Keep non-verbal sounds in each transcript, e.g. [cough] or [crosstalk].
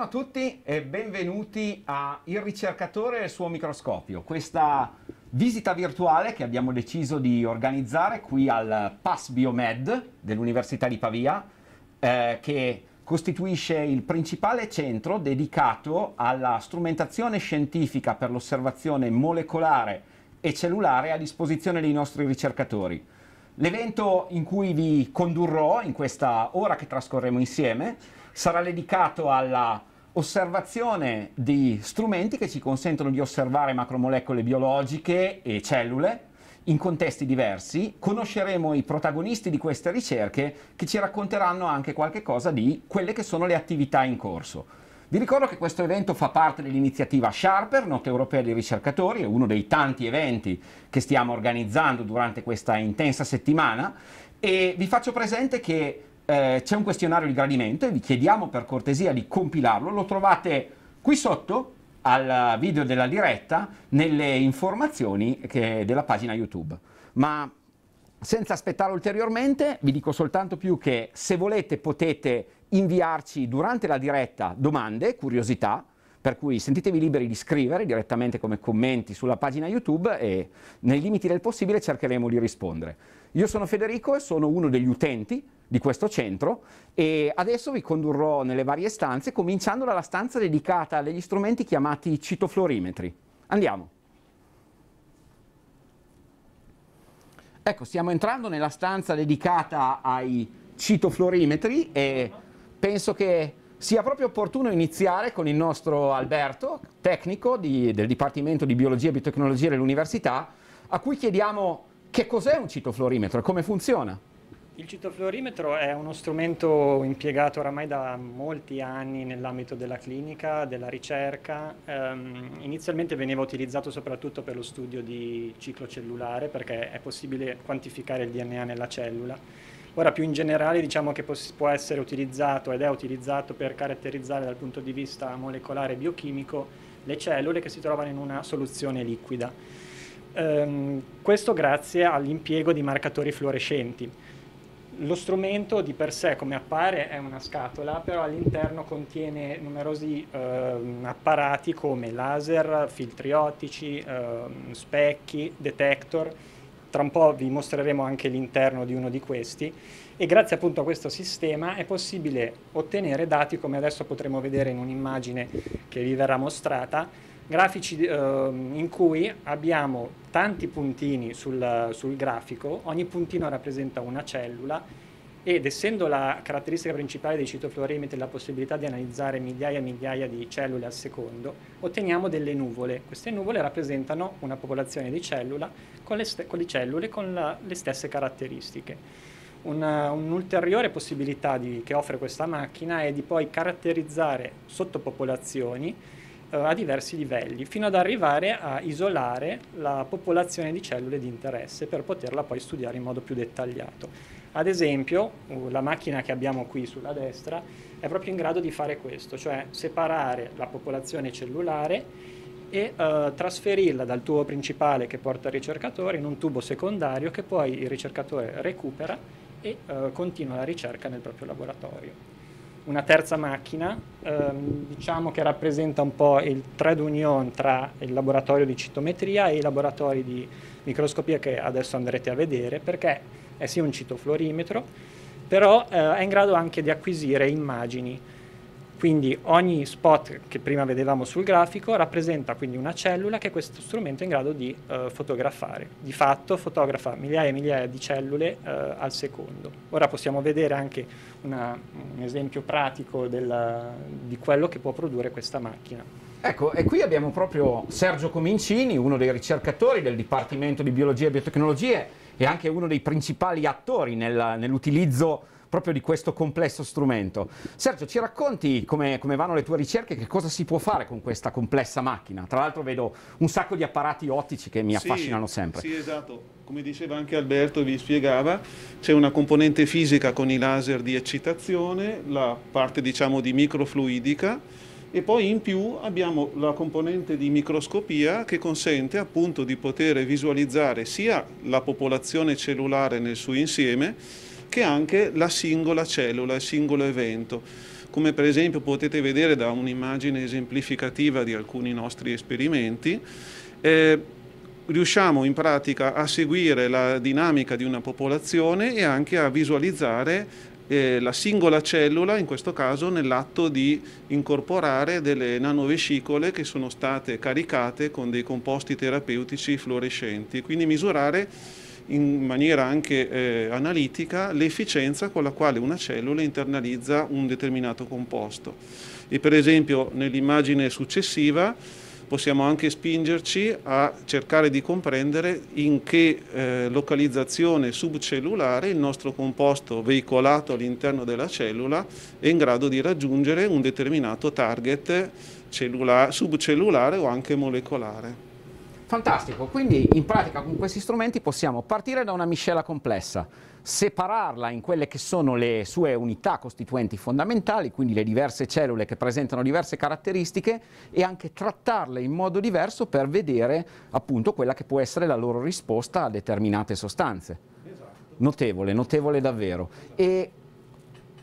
Buongiorno a tutti e benvenuti a Il ricercatore e il suo microscopio, questa visita virtuale che abbiamo deciso di organizzare qui al PAS Biomed dell'Università di Pavia, eh, che costituisce il principale centro dedicato alla strumentazione scientifica per l'osservazione molecolare e cellulare a disposizione dei nostri ricercatori. L'evento in cui vi condurrò in questa ora che trascorremo insieme sarà dedicato alla osservazione di strumenti che ci consentono di osservare macromolecole biologiche e cellule in contesti diversi, conosceremo i protagonisti di queste ricerche che ci racconteranno anche qualche cosa di quelle che sono le attività in corso. Vi ricordo che questo evento fa parte dell'iniziativa Sharper, Notte Europea dei Ricercatori, è uno dei tanti eventi che stiamo organizzando durante questa intensa settimana e vi faccio presente che eh, c'è un questionario di gradimento e vi chiediamo per cortesia di compilarlo, lo trovate qui sotto al video della diretta nelle informazioni che, della pagina YouTube. Ma senza aspettare ulteriormente, vi dico soltanto più che se volete potete inviarci durante la diretta domande, curiosità, per cui sentitevi liberi di scrivere direttamente come commenti sulla pagina YouTube e nei limiti del possibile cercheremo di rispondere. Io sono Federico e sono uno degli utenti di questo centro e adesso vi condurrò nelle varie stanze cominciando dalla stanza dedicata agli strumenti chiamati citoflorimetri. Andiamo. Ecco, stiamo entrando nella stanza dedicata ai citoflorimetri e penso che sia proprio opportuno iniziare con il nostro Alberto, tecnico di, del Dipartimento di Biologia e Biotecnologia dell'Università, a cui chiediamo che cos'è un citoflorimetro e come funziona. Il citofluorimetro è uno strumento impiegato oramai da molti anni nell'ambito della clinica, della ricerca. Um, inizialmente veniva utilizzato soprattutto per lo studio di ciclo cellulare perché è possibile quantificare il DNA nella cellula Ora più in generale diciamo che può essere utilizzato ed è utilizzato per caratterizzare dal punto di vista molecolare e biochimico le cellule che si trovano in una soluzione liquida. Ehm, questo grazie all'impiego di marcatori fluorescenti. Lo strumento di per sé come appare è una scatola, però all'interno contiene numerosi eh, apparati come laser, filtri ottici, eh, specchi, detector tra un po' vi mostreremo anche l'interno di uno di questi e grazie appunto a questo sistema è possibile ottenere dati come adesso potremo vedere in un'immagine che vi verrà mostrata, grafici eh, in cui abbiamo tanti puntini sul, sul grafico, ogni puntino rappresenta una cellula ed essendo la caratteristica principale dei citofluorimetri la possibilità di analizzare migliaia e migliaia di cellule al secondo, otteniamo delle nuvole. Queste nuvole rappresentano una popolazione di, cellula con le con le cellule con la, le stesse caratteristiche. Un'ulteriore possibilità di, che offre questa macchina è di poi caratterizzare sottopopolazioni eh, a diversi livelli, fino ad arrivare a isolare la popolazione di cellule di interesse per poterla poi studiare in modo più dettagliato. Ad esempio, uh, la macchina che abbiamo qui sulla destra è proprio in grado di fare questo, cioè separare la popolazione cellulare e eh, trasferirla dal tubo principale che porta il ricercatore in un tubo secondario che poi il ricercatore recupera e eh, continua la ricerca nel proprio laboratorio. Una terza macchina, ehm, diciamo che rappresenta un po' il thread union tra il laboratorio di citometria e i laboratori di microscopia che adesso andrete a vedere, perché è eh sia un citoflorimetro, però eh, è in grado anche di acquisire immagini. Quindi ogni spot che prima vedevamo sul grafico rappresenta quindi una cellula che questo strumento è in grado di eh, fotografare. Di fatto fotografa migliaia e migliaia di cellule eh, al secondo. Ora possiamo vedere anche una, un esempio pratico della, di quello che può produrre questa macchina. Ecco, e qui abbiamo proprio Sergio Comincini, uno dei ricercatori del Dipartimento di Biologia e Biotecnologie e anche uno dei principali attori nel, nell'utilizzo proprio di questo complesso strumento. Sergio, ci racconti come, come vanno le tue ricerche, che cosa si può fare con questa complessa macchina? Tra l'altro vedo un sacco di apparati ottici che mi sì, affascinano sempre. Sì, esatto. Come diceva anche Alberto vi spiegava, c'è una componente fisica con i laser di eccitazione, la parte diciamo di microfluidica, e poi in più abbiamo la componente di microscopia che consente appunto di poter visualizzare sia la popolazione cellulare nel suo insieme che anche la singola cellula, il singolo evento, come per esempio potete vedere da un'immagine esemplificativa di alcuni nostri esperimenti. Eh, riusciamo in pratica a seguire la dinamica di una popolazione e anche a visualizzare eh, la singola cellula, in questo caso nell'atto di incorporare delle nanovescicole che sono state caricate con dei composti terapeutici fluorescenti, quindi misurare in maniera anche eh, analitica l'efficienza con la quale una cellula internalizza un determinato composto. E per esempio nell'immagine successiva possiamo anche spingerci a cercare di comprendere in che eh, localizzazione subcellulare il nostro composto veicolato all'interno della cellula è in grado di raggiungere un determinato target subcellulare o anche molecolare. Fantastico, quindi in pratica con questi strumenti possiamo partire da una miscela complessa, separarla in quelle che sono le sue unità costituenti fondamentali, quindi le diverse cellule che presentano diverse caratteristiche e anche trattarle in modo diverso per vedere appunto quella che può essere la loro risposta a determinate sostanze. Esatto. Notevole, notevole davvero. E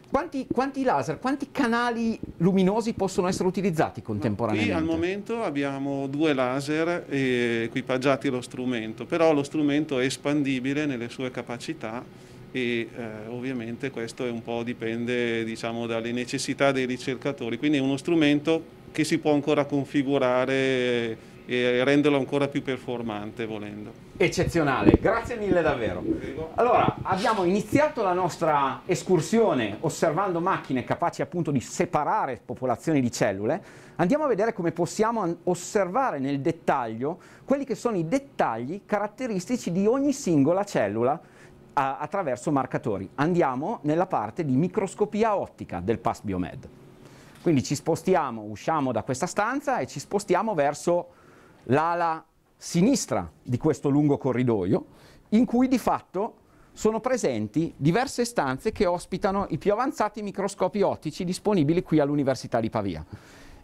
quanti, quanti, laser, quanti canali luminosi possono essere utilizzati contemporaneamente? Qui al momento abbiamo due laser equipaggiati allo strumento, però lo strumento è espandibile nelle sue capacità e eh, ovviamente questo è un po' dipende diciamo, dalle necessità dei ricercatori, quindi è uno strumento che si può ancora configurare e renderlo ancora più performante volendo. Eccezionale, grazie mille davvero. Allora, abbiamo iniziato la nostra escursione osservando macchine capaci appunto di separare popolazioni di cellule. Andiamo a vedere come possiamo osservare nel dettaglio quelli che sono i dettagli caratteristici di ogni singola cellula attraverso marcatori. Andiamo nella parte di microscopia ottica del PAS Biomed. Quindi ci spostiamo, usciamo da questa stanza e ci spostiamo verso l'ala sinistra di questo lungo corridoio, in cui di fatto sono presenti diverse stanze che ospitano i più avanzati microscopi ottici disponibili qui all'Università di Pavia.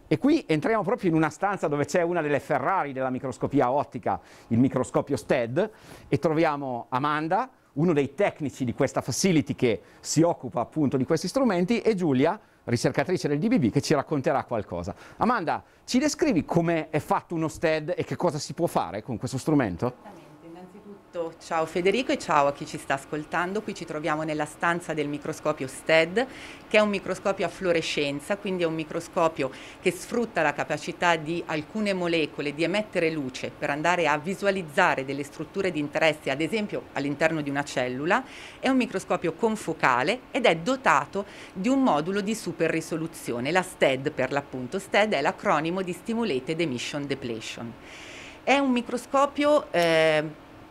E qui entriamo proprio in una stanza dove c'è una delle Ferrari della microscopia ottica, il microscopio STED, e troviamo Amanda, uno dei tecnici di questa facility che si occupa appunto di questi strumenti, e Giulia, ricercatrice del DBB, che ci racconterà qualcosa. Amanda, ci descrivi come è fatto uno STED e che cosa si può fare con questo strumento? Sì. Esatto. Ciao Federico e ciao a chi ci sta ascoltando. Qui ci troviamo nella stanza del microscopio STED, che è un microscopio a fluorescenza, quindi è un microscopio che sfrutta la capacità di alcune molecole di emettere luce per andare a visualizzare delle strutture di interesse, ad esempio all'interno di una cellula. È un microscopio confocale ed è dotato di un modulo di super risoluzione, la STED per l'appunto. STED è l'acronimo di Stimulated Emission Depletion. È un microscopio eh,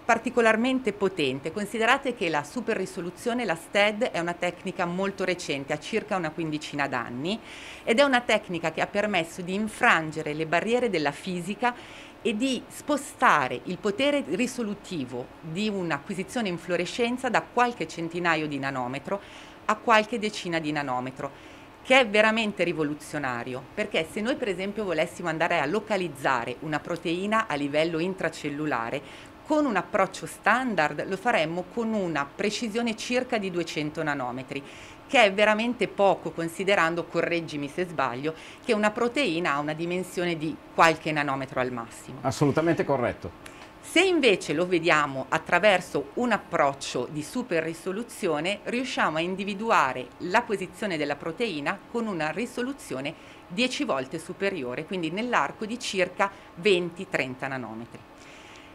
particolarmente potente. Considerate che la super risoluzione, la STED, è una tecnica molto recente, ha circa una quindicina d'anni, ed è una tecnica che ha permesso di infrangere le barriere della fisica e di spostare il potere risolutivo di un'acquisizione in fluorescenza da qualche centinaio di nanometro a qualche decina di nanometro che è veramente rivoluzionario, perché se noi per esempio volessimo andare a localizzare una proteina a livello intracellulare, con un approccio standard lo faremmo con una precisione circa di 200 nanometri, che è veramente poco considerando, correggimi se sbaglio, che una proteina ha una dimensione di qualche nanometro al massimo. Assolutamente corretto. Se invece lo vediamo attraverso un approccio di super risoluzione, riusciamo a individuare la posizione della proteina con una risoluzione 10 volte superiore, quindi nell'arco di circa 20-30 nanometri.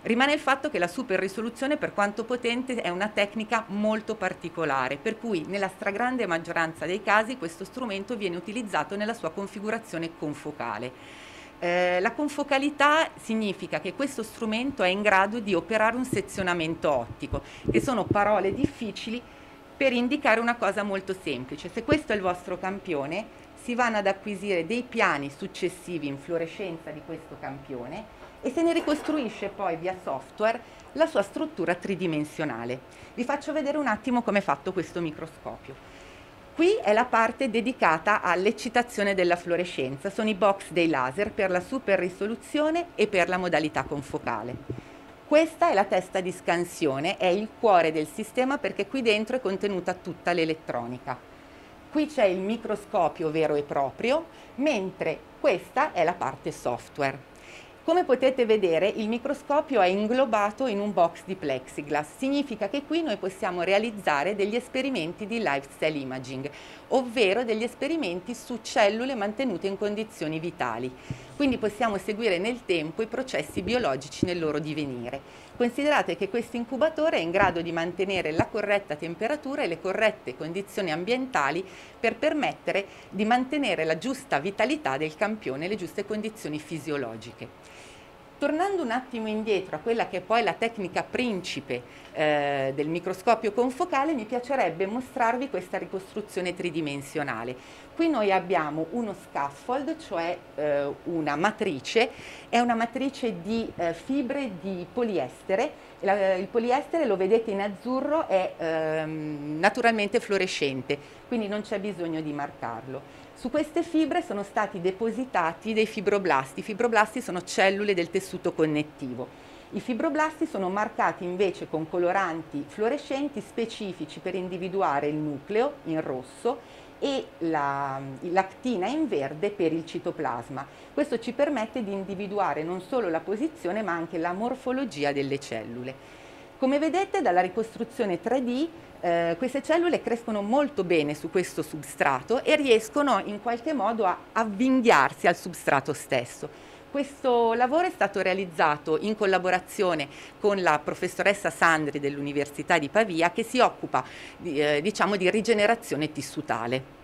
Rimane il fatto che la super risoluzione, per quanto potente, è una tecnica molto particolare, per cui nella stragrande maggioranza dei casi questo strumento viene utilizzato nella sua configurazione confocale. Eh, la confocalità significa che questo strumento è in grado di operare un sezionamento ottico, che sono parole difficili per indicare una cosa molto semplice. Se questo è il vostro campione, si vanno ad acquisire dei piani successivi in fluorescenza di questo campione e se ne ricostruisce poi via software la sua struttura tridimensionale. Vi faccio vedere un attimo come è fatto questo microscopio. Qui è la parte dedicata all'eccitazione della fluorescenza, sono i box dei laser per la super risoluzione e per la modalità confocale. Questa è la testa di scansione, è il cuore del sistema perché qui dentro è contenuta tutta l'elettronica. Qui c'è il microscopio vero e proprio, mentre questa è la parte software. Come potete vedere il microscopio è inglobato in un box di plexiglass, significa che qui noi possiamo realizzare degli esperimenti di lifestyle imaging, ovvero degli esperimenti su cellule mantenute in condizioni vitali. Quindi possiamo seguire nel tempo i processi biologici nel loro divenire. Considerate che questo incubatore è in grado di mantenere la corretta temperatura e le corrette condizioni ambientali per permettere di mantenere la giusta vitalità del campione e le giuste condizioni fisiologiche. Tornando un attimo indietro a quella che è poi la tecnica principe eh, del microscopio confocale, mi piacerebbe mostrarvi questa ricostruzione tridimensionale. Qui noi abbiamo uno scaffold, cioè eh, una matrice, è una matrice di eh, fibre di poliestere, La, il poliestere lo vedete in azzurro è ehm, naturalmente fluorescente, quindi non c'è bisogno di marcarlo. Su queste fibre sono stati depositati dei fibroblasti. I fibroblasti sono cellule del tessuto connettivo. I fibroblasti sono marcati invece con coloranti fluorescenti specifici per individuare il nucleo in rosso e la l'actina in verde per il citoplasma. Questo ci permette di individuare non solo la posizione ma anche la morfologia delle cellule. Come vedete dalla ricostruzione 3D eh, queste cellule crescono molto bene su questo substrato e riescono in qualche modo a avvinghiarsi al substrato stesso. Questo lavoro è stato realizzato in collaborazione con la professoressa Sandri dell'Università di Pavia che si occupa eh, diciamo di rigenerazione tissutale.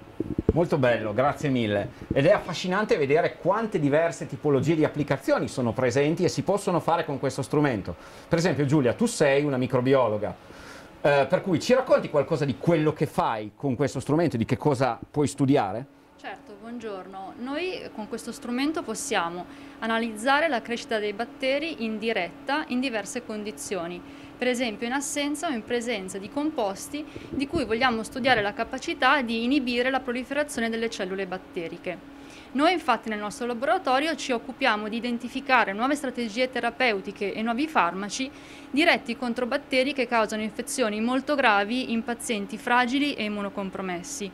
Molto bello, grazie mille. Ed è affascinante vedere quante diverse tipologie di applicazioni sono presenti e si possono fare con questo strumento. Per esempio Giulia, tu sei una microbiologa. Eh, per cui ci racconti qualcosa di quello che fai con questo strumento, e di che cosa puoi studiare? Certo, buongiorno. Noi eh, con questo strumento possiamo analizzare la crescita dei batteri in diretta in diverse condizioni, per esempio in assenza o in presenza di composti di cui vogliamo studiare la capacità di inibire la proliferazione delle cellule batteriche. Noi infatti nel nostro laboratorio ci occupiamo di identificare nuove strategie terapeutiche e nuovi farmaci diretti contro batteri che causano infezioni molto gravi in pazienti fragili e immunocompromessi.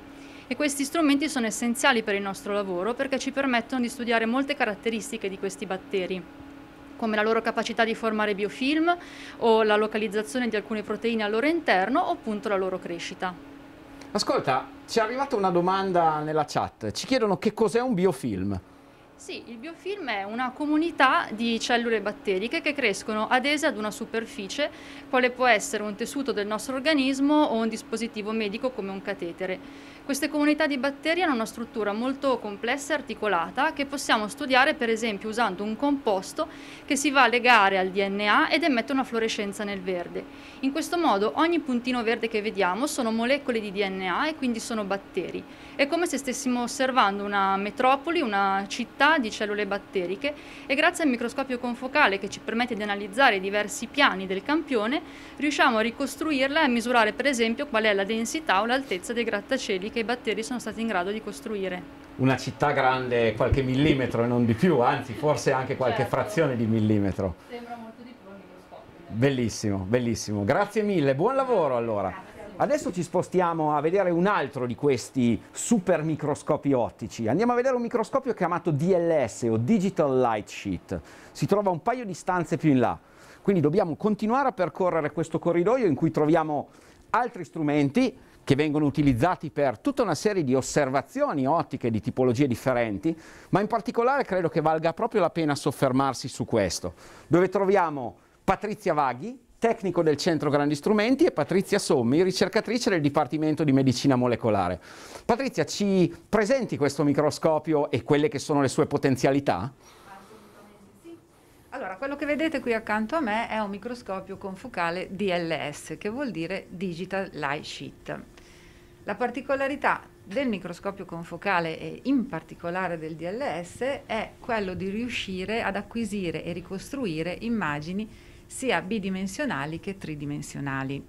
E questi strumenti sono essenziali per il nostro lavoro perché ci permettono di studiare molte caratteristiche di questi batteri come la loro capacità di formare biofilm o la localizzazione di alcune proteine al loro interno o appunto la loro crescita. Ascolta, ci è arrivata una domanda nella chat. Ci chiedono che cos'è un biofilm. Sì, il biofilm è una comunità di cellule batteriche che crescono adese ad una superficie, quale può essere un tessuto del nostro organismo o un dispositivo medico come un catetere. Queste comunità di batteri hanno una struttura molto complessa e articolata che possiamo studiare per esempio usando un composto che si va a legare al DNA ed emette una fluorescenza nel verde. In questo modo ogni puntino verde che vediamo sono molecole di DNA e quindi sono batteri. È come se stessimo osservando una metropoli, una città di cellule batteriche e grazie al microscopio confocale che ci permette di analizzare i diversi piani del campione, riusciamo a ricostruirla e a misurare per esempio qual è la densità o l'altezza dei grattacieli che i batteri sono stati in grado di costruire. Una città grande qualche millimetro e non di più, anzi forse anche qualche certo. frazione di millimetro. Sembra molto di più il microscopio. Bellissimo, bellissimo. Grazie mille, buon lavoro allora. Adesso ci spostiamo a vedere un altro di questi super microscopi ottici. Andiamo a vedere un microscopio chiamato DLS o Digital Light Sheet. Si trova un paio di stanze più in là. Quindi dobbiamo continuare a percorrere questo corridoio in cui troviamo altri strumenti che vengono utilizzati per tutta una serie di osservazioni ottiche di tipologie differenti, ma in particolare credo che valga proprio la pena soffermarsi su questo, dove troviamo Patrizia Vaghi, tecnico del Centro Grandi Strumenti, e Patrizia Sommi, ricercatrice del Dipartimento di Medicina Molecolare. Patrizia, ci presenti questo microscopio e quelle che sono le sue potenzialità? Allora, quello che vedete qui accanto a me è un microscopio con focale DLS, che vuol dire Digital Light Sheet. La particolarità del microscopio confocale e in particolare del DLS è quello di riuscire ad acquisire e ricostruire immagini sia bidimensionali che tridimensionali.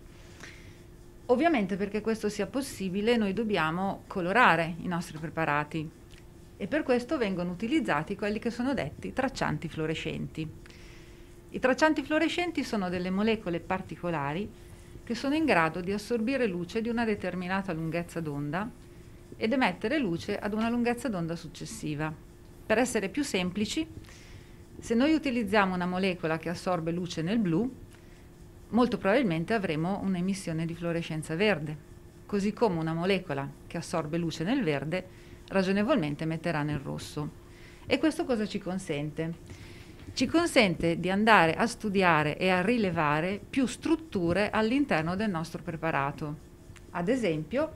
Ovviamente perché questo sia possibile noi dobbiamo colorare i nostri preparati e per questo vengono utilizzati quelli che sono detti traccianti fluorescenti. I traccianti fluorescenti sono delle molecole particolari che sono in grado di assorbire luce di una determinata lunghezza d'onda ed emettere luce ad una lunghezza d'onda successiva. Per essere più semplici, se noi utilizziamo una molecola che assorbe luce nel blu, molto probabilmente avremo un'emissione di fluorescenza verde, così come una molecola che assorbe luce nel verde ragionevolmente metterà nel rosso. E questo cosa ci consente? Ci consente di andare a studiare e a rilevare più strutture all'interno del nostro preparato. Ad esempio,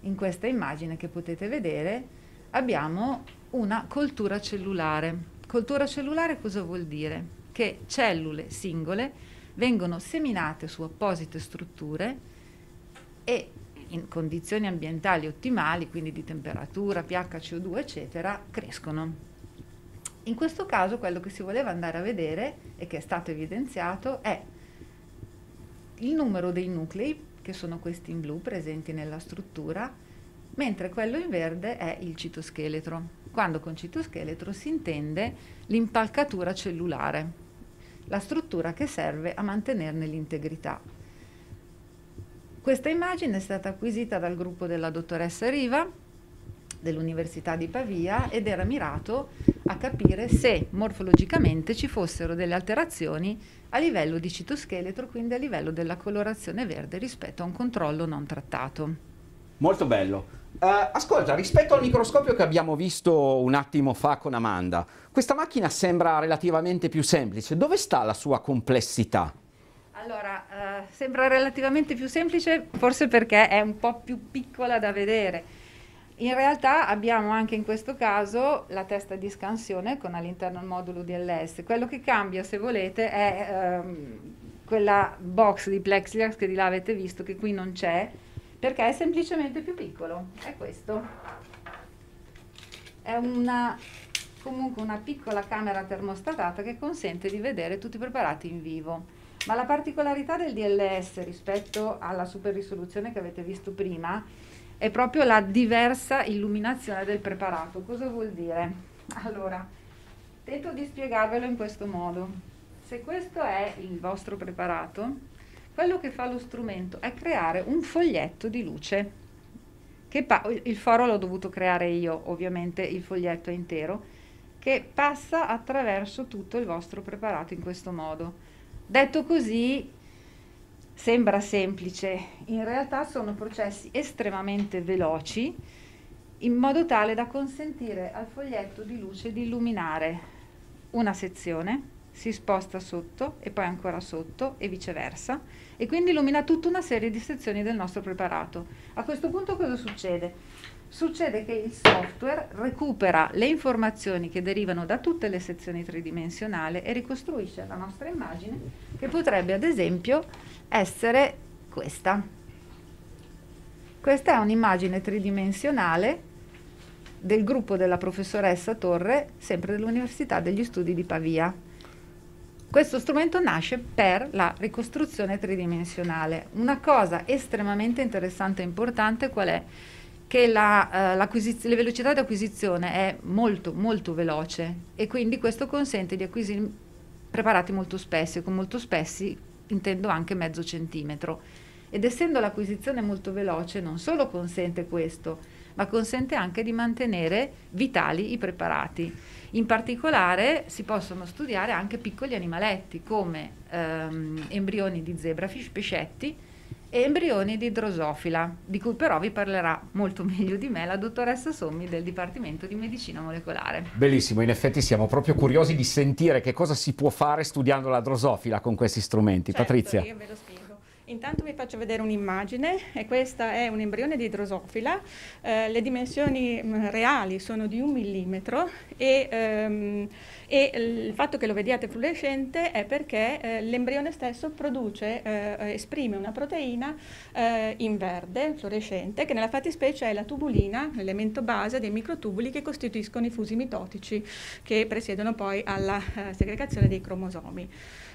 in questa immagine che potete vedere abbiamo una coltura cellulare Coltura cellulare cosa vuol dire? Che cellule singole vengono seminate su apposite strutture e in condizioni ambientali ottimali, quindi di temperatura, pH, CO2, eccetera, crescono. In questo caso quello che si voleva andare a vedere e che è stato evidenziato è il numero dei nuclei, che sono questi in blu presenti nella struttura, mentre quello in verde è il citoscheletro quando con citoscheletro si intende l'impalcatura cellulare, la struttura che serve a mantenerne l'integrità. Questa immagine è stata acquisita dal gruppo della dottoressa Riva dell'Università di Pavia ed era mirato a capire se morfologicamente ci fossero delle alterazioni a livello di citoscheletro, quindi a livello della colorazione verde rispetto a un controllo non trattato. Molto bello. Uh, ascolta, rispetto al microscopio che abbiamo visto un attimo fa con Amanda, questa macchina sembra relativamente più semplice. Dove sta la sua complessità? Allora, uh, sembra relativamente più semplice forse perché è un po' più piccola da vedere. In realtà abbiamo anche in questo caso la testa di scansione con all'interno il modulo DLS. Quello che cambia, se volete, è uh, quella box di Plexiglass che di là avete visto, che qui non c'è, perché è semplicemente più piccolo, è questo. È una, comunque una piccola camera termostatata che consente di vedere tutti i preparati in vivo. Ma la particolarità del DLS rispetto alla super risoluzione che avete visto prima è proprio la diversa illuminazione del preparato. Cosa vuol dire? Allora, tento di spiegarvelo in questo modo. Se questo è il vostro preparato, quello che fa lo strumento è creare un foglietto di luce. Pa- il foro l'ho dovuto creare io, ovviamente il foglietto è intero, che passa attraverso tutto il vostro preparato in questo modo. Detto così, sembra semplice, in realtà sono processi estremamente veloci in modo tale da consentire al foglietto di luce di illuminare una sezione, si sposta sotto e poi ancora sotto e viceversa e quindi illumina tutta una serie di sezioni del nostro preparato. A questo punto cosa succede? Succede che il software recupera le informazioni che derivano da tutte le sezioni tridimensionali e ricostruisce la nostra immagine che potrebbe ad esempio essere questa. Questa è un'immagine tridimensionale del gruppo della professoressa Torre, sempre dell'Università degli Studi di Pavia. Questo strumento nasce per la ricostruzione tridimensionale. Una cosa estremamente interessante e importante qual è? Che la, eh, la velocità di acquisizione è molto molto veloce e quindi questo consente di acquisire preparati molto spessi e con molto spessi intendo anche mezzo centimetro. Ed essendo l'acquisizione molto veloce non solo consente questo, ma consente anche di mantenere vitali i preparati. In particolare si possono studiare anche piccoli animaletti come ehm, embrioni di zebrafish, pescetti e embrioni di drosofila, di cui però vi parlerà molto [laughs] meglio di me la dottoressa Sommi del Dipartimento di Medicina Molecolare. Bellissimo, in effetti siamo proprio curiosi di sentire che cosa si può fare studiando la drosofila con questi strumenti. Certo, Patrizia. Io ve lo spiego. Intanto vi faccio vedere un'immagine e questa è un embrione di idrosofila. Eh, le dimensioni mm, reali sono di un millimetro e ehm, e il fatto che lo vediate fluorescente è perché eh, l'embrione stesso produce, eh, esprime una proteina eh, in verde, fluorescente, che nella fattispecie è la tubulina, l'elemento base dei microtubuli che costituiscono i fusi mitotici che presiedono poi alla eh, segregazione dei cromosomi.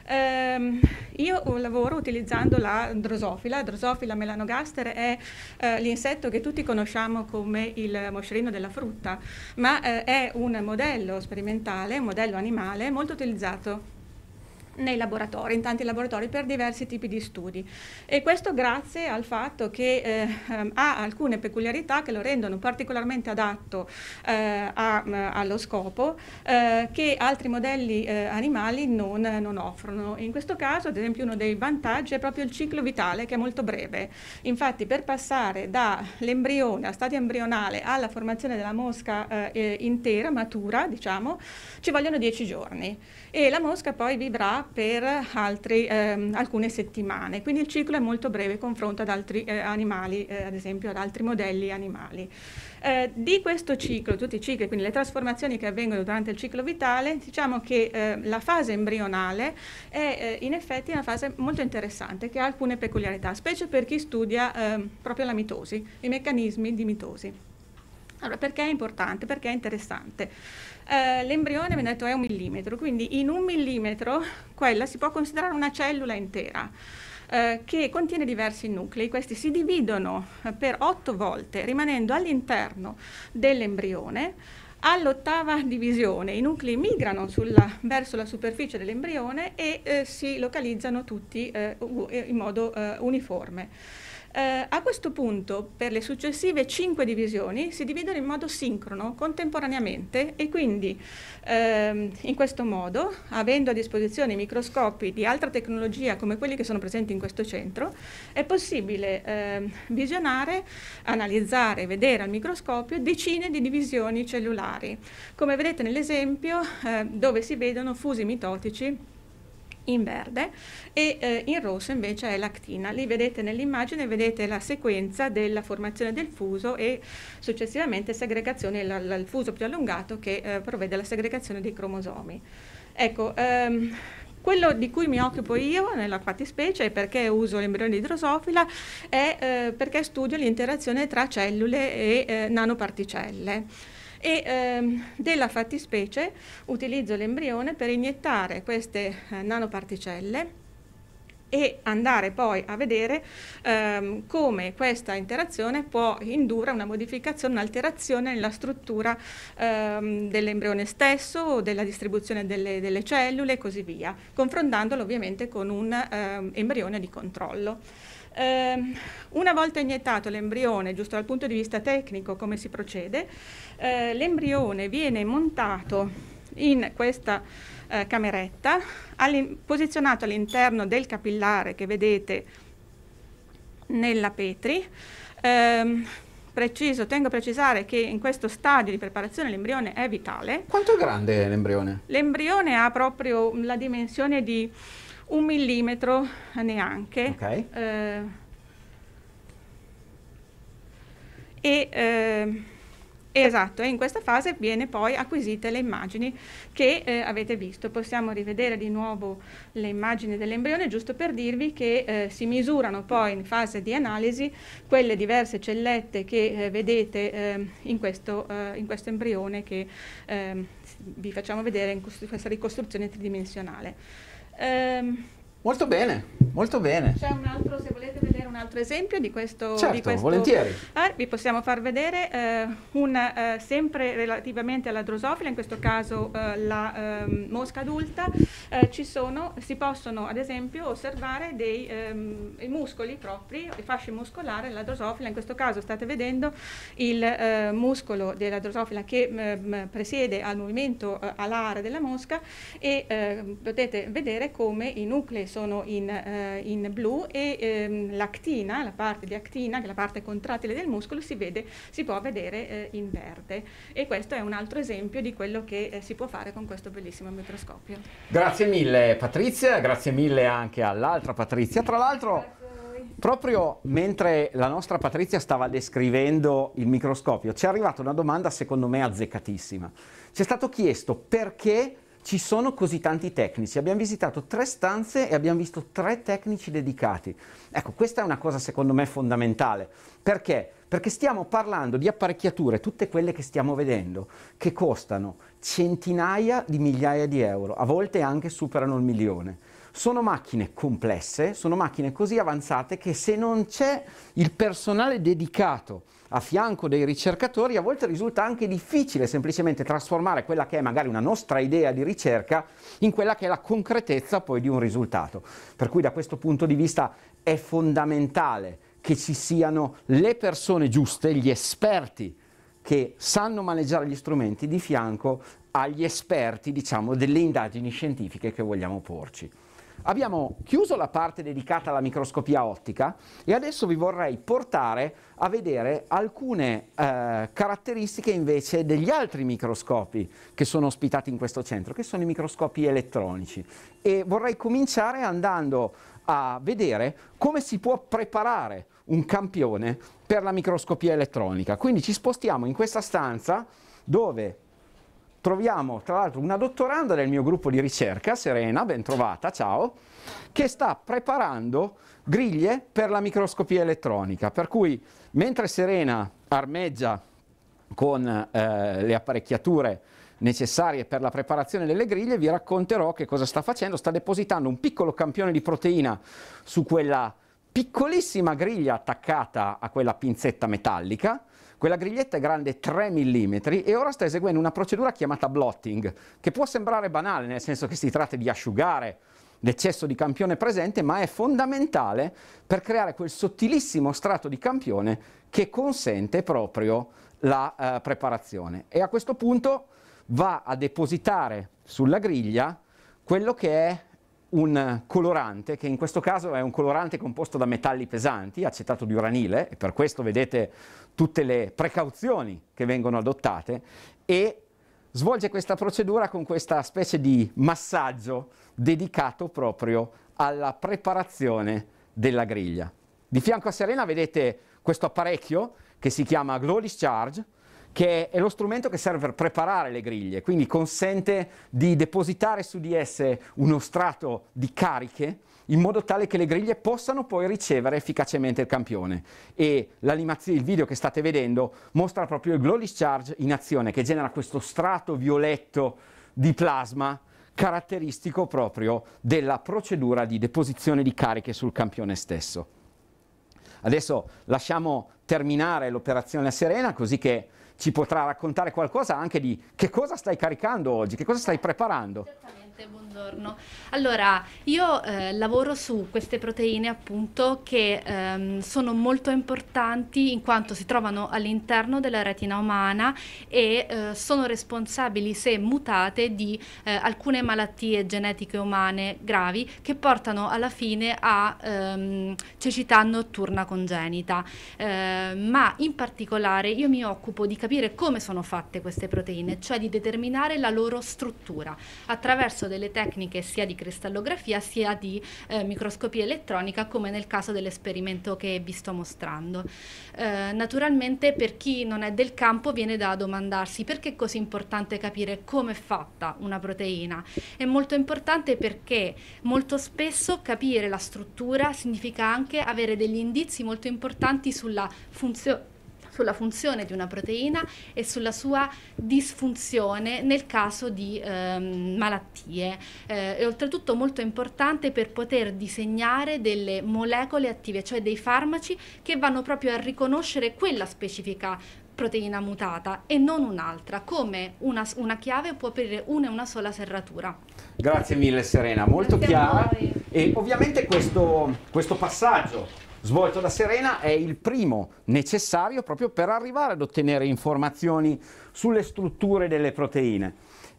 Um, io lavoro utilizzando la drosofila, drosofila melanogaster è uh, l'insetto che tutti conosciamo come il moscerino della frutta, ma uh, è un modello sperimentale, un modello modello animale molto utilizzato nei laboratori, in tanti laboratori per diversi tipi di studi e questo grazie al fatto che eh, ehm, ha alcune peculiarità che lo rendono particolarmente adatto eh, a, mm, allo scopo eh, che altri modelli eh, animali non, non, offrono. In questo caso ad esempio uno dei vantaggi è proprio il ciclo vitale che è molto breve, infatti per passare dall'embrione a stadio embrionale alla formazione della mosca eh, intera, matura diciamo, ci vogliono dieci giorni e la mosca poi vivrà per altri, ehm, alcune settimane. Quindi il ciclo è molto breve in confronto ad altri eh, animali, eh, ad esempio ad altri modelli animali. Eh, di questo ciclo, tutti i cicli, quindi le trasformazioni che avvengono durante il ciclo vitale, diciamo che eh, la fase embrionale è eh, in effetti una fase molto interessante che ha alcune peculiarità, specie per chi studia ehm, proprio la mitosi, i meccanismi di mitosi. Allora, perché è importante? Perché è interessante? eh, l'embrione abbiamo detto è un millimetro, quindi in un millimetro quella si può considerare una cellula intera eh, che contiene diversi nuclei, questi si dividono eh, per otto volte rimanendo all'interno dell'embrione all'ottava divisione i nuclei migrano sulla, verso la superficie dell'embrione e eh, si localizzano tutti eh, in modo eh, uniforme. Eh, a questo punto, per le successive cinque divisioni, si dividono in modo sincrono, contemporaneamente, e quindi ehm, in questo modo, avendo a disposizione microscopi di altra tecnologia come quelli che sono presenti in questo centro, è possibile ehm, visionare, analizzare, vedere al microscopio decine di divisioni cellulari. Come vedete nell'esempio, eh, dove si vedono fusi mitotici in verde e eh, in rosso invece è l'actina. Lì vedete nell'immagine vedete la sequenza della formazione del fuso e successivamente segregazione al fuso più allungato che eh, provvede alla segregazione dei cromosomi. Ecco, ehm, quello di cui mi occupo io, nella fattispecie, e perché uso l'embrione idrosofila, è eh, perché studio l'interazione tra cellule e eh, nanoparticelle e ehm, della fattispecie utilizzo l'embrione per iniettare queste eh, nanoparticelle e andare poi a vedere ehm, come questa interazione può indurre una modificazione, un'alterazione nella struttura ehm, dell'embrione stesso, della distribuzione delle, delle, cellule e così via, confrontandolo ovviamente con un ehm, embrione di controllo. Eh, una volta iniettato l'embrione, giusto dal punto di vista tecnico come si procede, eh, l'embrione viene montato in questa eh, cameretta, all posizionato all'interno del capillare che vedete nella Petri. Ehm, preciso, tengo a precisare che in questo stadio di preparazione l'embrione è vitale. Quanto è grande l'embrione? L'embrione ha proprio la dimensione di un millimetro neanche. Okay. Eh, e, eh, Esatto, e in questa fase viene poi acquisite le immagini che eh, avete visto. Possiamo rivedere di nuovo le immagini dell'embrione, giusto per dirvi che eh, si misurano poi in fase di analisi quelle diverse cellette che eh, vedete eh, in questo, eh, in, questo, embrione che ehm, vi facciamo vedere in questa ricostruzione tridimensionale. Ehm... Molto bene, molto bene. C'è un altro, se volete vedere un altro esempio di questo... Certo, di questo, volentieri. Ah, vi possiamo far vedere eh, una, eh, sempre relativamente alla drosofila, in questo caso eh, la ehm, mosca adulta, eh, ci sono, si possono ad esempio osservare dei ehm, muscoli propri, i fasci muscolari della drosofila, in questo caso state vedendo il eh, muscolo della drosofila che ehm, presiede al movimento alare della mosca e potete vedere come i nuclei sono in, eh, in blu e ehm, l'actina, la parte di actina, che è la parte contrattile del muscolo, si, vede, si può vedere eh, in verde. E questo è un altro esempio di quello che eh, si può fare con questo bellissimo microscopio. Grazie mille Patrizia, grazie mille anche all'altra Patrizia. Tra l'altro... Proprio mentre la nostra Patrizia stava descrivendo il microscopio, ci è arrivata una domanda secondo me azzeccatissima. Ci è stato chiesto perché ci sono così tanti tecnici. Abbiamo visitato tre stanze e abbiamo visto tre tecnici dedicati. Ecco, questa è una cosa secondo me fondamentale. Perché? Perché stiamo parlando di apparecchiature, tutte quelle che stiamo vedendo, che costano centinaia di migliaia di euro, a volte anche superano il milione. Sono macchine complesse, sono macchine così avanzate che se non c'è il personale dedicato a fianco dei ricercatori, a volte risulta anche difficile semplicemente trasformare quella che è magari una nostra idea di ricerca in quella che è la concretezza poi di un risultato. Per cui da questo punto di vista è fondamentale che ci siano le persone giuste, gli esperti che sanno maneggiare gli strumenti di fianco agli esperti, diciamo, delle indagini scientifiche che vogliamo porci. Abbiamo chiuso la parte dedicata alla microscopia ottica e adesso vi vorrei portare a vedere alcune eh, caratteristiche invece degli altri microscopi che sono ospitati in questo centro, che sono i microscopi elettronici. E vorrei cominciare andando a vedere come si può preparare un campione per la microscopia elettronica. Quindi ci spostiamo in questa stanza dove troviamo tra l'altro una dottoranda del mio gruppo di ricerca, Serena, ben trovata, ciao, che sta preparando griglie per la microscopia elettronica, per cui mentre Serena armeggia con eh, le apparecchiature necessarie per la preparazione delle griglie, vi racconterò che cosa sta facendo, sta depositando un piccolo campione di proteina su quella piccolissima griglia attaccata a quella pinzetta metallica, quella griglietta è grande 3 mm e ora sta eseguendo una procedura chiamata blotting, che può sembrare banale, nel senso che si tratta di asciugare l'eccesso di campione presente, ma è fondamentale per creare quel sottilissimo strato di campione che consente proprio la eh, preparazione. E a questo punto va a depositare sulla griglia quello che è un colorante che in questo caso è un colorante composto da metalli pesanti, acetato di uranile, e per questo vedete tutte le precauzioni che vengono adottate, e svolge questa procedura con questa specie di massaggio dedicato proprio alla preparazione della griglia. Di fianco a Serena vedete questo apparecchio che si chiama Glow Discharge, che è lo strumento che serve per preparare le griglie, quindi consente di depositare su di esse uno strato di cariche in modo tale che le griglie possano poi ricevere efficacemente il campione. E l'animazione, il video che state vedendo mostra proprio il glow discharge in azione che genera questo strato violetto di plasma caratteristico proprio della procedura di deposizione di cariche sul campione stesso. Adesso lasciamo terminare l'operazione a Serena così che ci potrà raccontare qualcosa anche di che cosa stai caricando oggi, che cosa stai preparando. Presidente, buongiorno. Allora, io eh, lavoro su queste proteine appunto che ehm, sono molto importanti in quanto si trovano all'interno della retina umana e eh, sono responsabili, se mutate, di eh, alcune malattie genetiche umane gravi che portano alla fine a ehm, cecità notturna congenita. Eh, ma in particolare io mi occupo di capire come sono fatte queste proteine, cioè di determinare la loro struttura attraverso l'utilizzo delle tecniche sia di cristallografia sia di eh, microscopia elettronica come nel caso dell'esperimento che vi sto mostrando. Eh, naturalmente per chi non è del campo viene da domandarsi perché è così importante capire come è fatta una proteina. È molto importante perché molto spesso capire la struttura significa anche avere degli indizi molto importanti sulla funzione sulla funzione di una proteina e sulla sua disfunzione nel caso di ehm, malattie. Eh, è oltretutto molto importante per poter disegnare delle molecole attive, cioè dei farmaci che vanno proprio a riconoscere quella specifica proteina mutata e non un'altra, come una, una, chiave può aprire una e una sola serratura. Grazie mille Serena, molto Grazie chiara e ovviamente questo, questo passaggio svolto da Serena è il primo necessario proprio per arrivare ad ottenere informazioni sulle strutture delle proteine.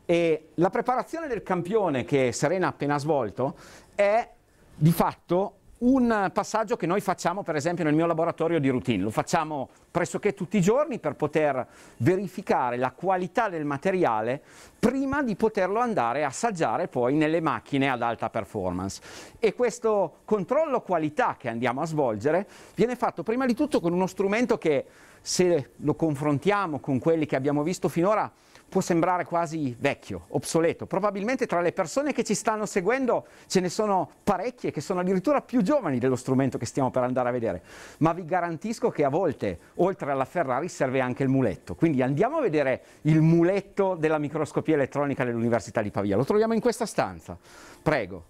E la preparazione del campione che Serena ha appena svolto è di fatto un passaggio che noi facciamo per esempio nel mio laboratorio di routine, lo facciamo pressoché tutti i giorni per poter verificare la qualità del materiale prima di poterlo andare a assaggiare poi nelle macchine ad alta performance. E questo controllo qualità che andiamo a svolgere viene fatto prima di tutto con uno strumento che se lo confrontiamo con quelli che abbiamo visto finora può sembrare quasi vecchio, obsoleto. Probabilmente tra le persone che ci stanno seguendo ce ne sono parecchie che sono addirittura più giovani dello strumento che stiamo per andare a vedere, ma vi garantisco che a volte, oltre alla Ferrari, serve anche il muletto. Quindi andiamo a vedere il muletto della microscopia elettronica dell'Università di Pavia. Lo troviamo in questa stanza. Prego.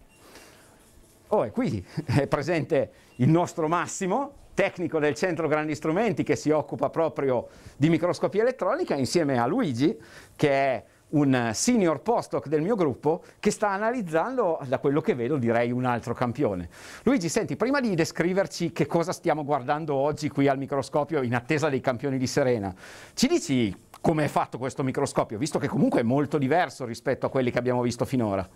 Oh, e qui [laughs] è presente il nostro Massimo, tecnico del centro grandi strumenti che si occupa proprio di microscopia elettronica insieme a Luigi che è un senior postdoc del mio gruppo che sta analizzando, da quello che vedo, direi un altro campione. Luigi, senti, prima di descriverci che cosa stiamo guardando oggi qui al microscopio in attesa dei campioni di Serena, ci dici come è fatto questo microscopio, visto che comunque è molto diverso rispetto a quelli che abbiamo visto finora?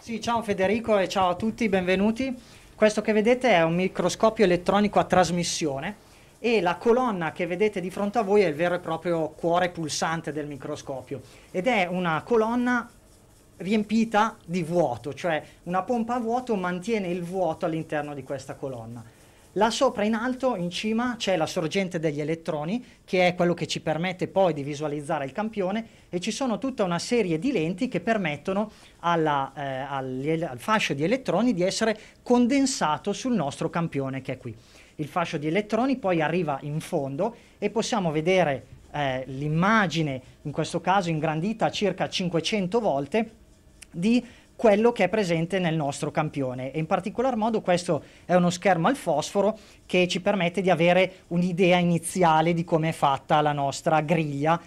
Sì, ciao Federico e ciao a tutti, benvenuti. Questo che vedete è un microscopio elettronico a trasmissione e la colonna che vedete di fronte a voi è il vero e proprio cuore pulsante del microscopio ed è una colonna riempita di vuoto, cioè una pompa a vuoto mantiene il vuoto all'interno di questa colonna. Là sopra in alto, in cima, c'è la sorgente degli elettroni, che è quello che ci permette poi di visualizzare il campione, e ci sono tutta una serie di lenti che permettono alla, eh, al, al fascio di elettroni di essere condensato sul nostro campione che è qui. Il fascio di elettroni poi arriva in fondo e possiamo vedere eh, l'immagine, in questo caso ingrandita circa 500 volte, di quello che è presente nel nostro campione e in particolar modo questo è uno schermo al fosforo che ci permette di avere un'idea iniziale di come è fatta la nostra griglia